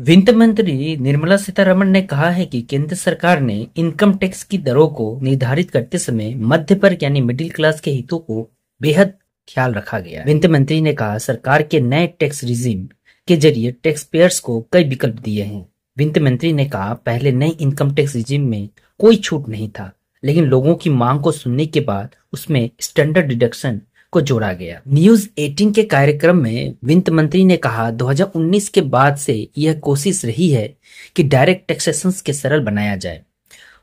वित्त मंत्री निर्मला सीतारमण ने कहा है कि केंद्र सरकार ने इनकम टैक्स की दरों को निर्धारित करते समय मध्य वर्ग यानी मिडिल क्लास के हितों को बेहद ख्याल रखा गया वित्त मंत्री ने कहा सरकार के नए टैक्स रिजीम के जरिए टैक्स पेयर्स को कई विकल्प दिए हैं वित्त मंत्री ने कहा पहले नए इनकम टैक्स रिजीम में कोई छूट नहीं था लेकिन लोगों की मांग को सुनने के बाद उसमें स्टैंडर्ड डिडक्शन को जोड़ा गया न्यूज 18 के कार्यक्रम में वित्त मंत्री ने कहा 2019 के बाद से यह कोशिश रही है कि डायरेक्ट टैक्सेशन के सरल बनाया जाए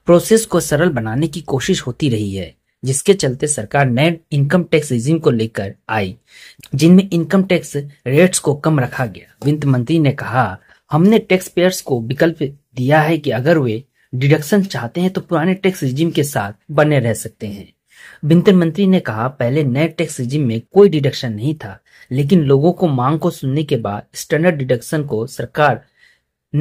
प्रोसेस को सरल बनाने की कोशिश होती रही है जिसके चलते सरकार नए इनकम टैक्स रिजीम को लेकर आई जिनमें इनकम टैक्स रेट्स को कम रखा गया वित्त मंत्री ने कहा हमने टैक्स पेयर्स को विकल्प दिया है कि अगर वे डिडक्शन चाहते हैं तो पुराने टैक्स रिजीम के साथ बने रह सकते हैं वित्त मंत्री ने कहा पहले नए टैक्स रिजिम में कोई डिडक्शन नहीं था लेकिन लोगों को मांग को सुनने के बाद स्टैंडर्ड डिडक्शन को सरकार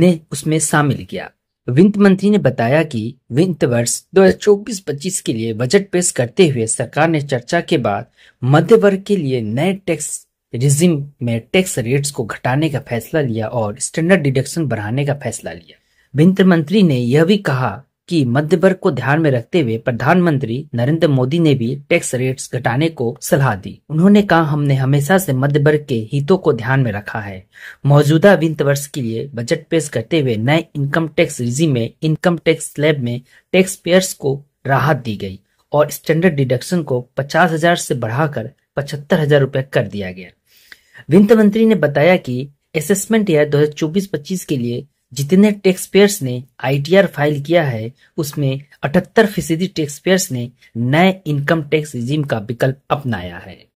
ने उसमें शामिल किया वित्त मंत्री ने बताया कि वित्त वर्ष 2024-25 के लिए बजट पेश करते हुए सरकार ने चर्चा के बाद मध्य वर्ग के लिए नए टैक्स रिजिम में टैक्स रेट्स को घटाने का फैसला लिया और स्टैंडर्ड डिडक्शन बढ़ाने का फैसला लिया वित्त मंत्री ने यह भी कहा कि मध्य वर्ग को ध्यान में रखते हुए प्रधानमंत्री नरेंद्र मोदी ने भी टैक्स रेट्स घटाने को सलाह दी उन्होंने कहा हमने हमेशा से मध्य वर्ग के हितों को ध्यान में रखा है मौजूदा वित्त वर्ष के लिए बजट पेश करते हुए नए इनकम टैक्स रिजी में इनकम टैक्स स्लैब में टैक्स पेयर्स को राहत दी गई और स्टैंडर्ड डिडक्शन को पचास हजार बढ़ाकर पचहत्तर हजार रूपए कर दिया गया वित्त मंत्री ने बताया कि असेसमेंट ईयर 2024-25 के लिए जितने टैक्सपेयर्स ने आई फाइल किया है उसमें अठहत्तर फीसदी टैक्सपेयर्स ने नए इनकम टैक्स रिजीम का विकल्प अपनाया है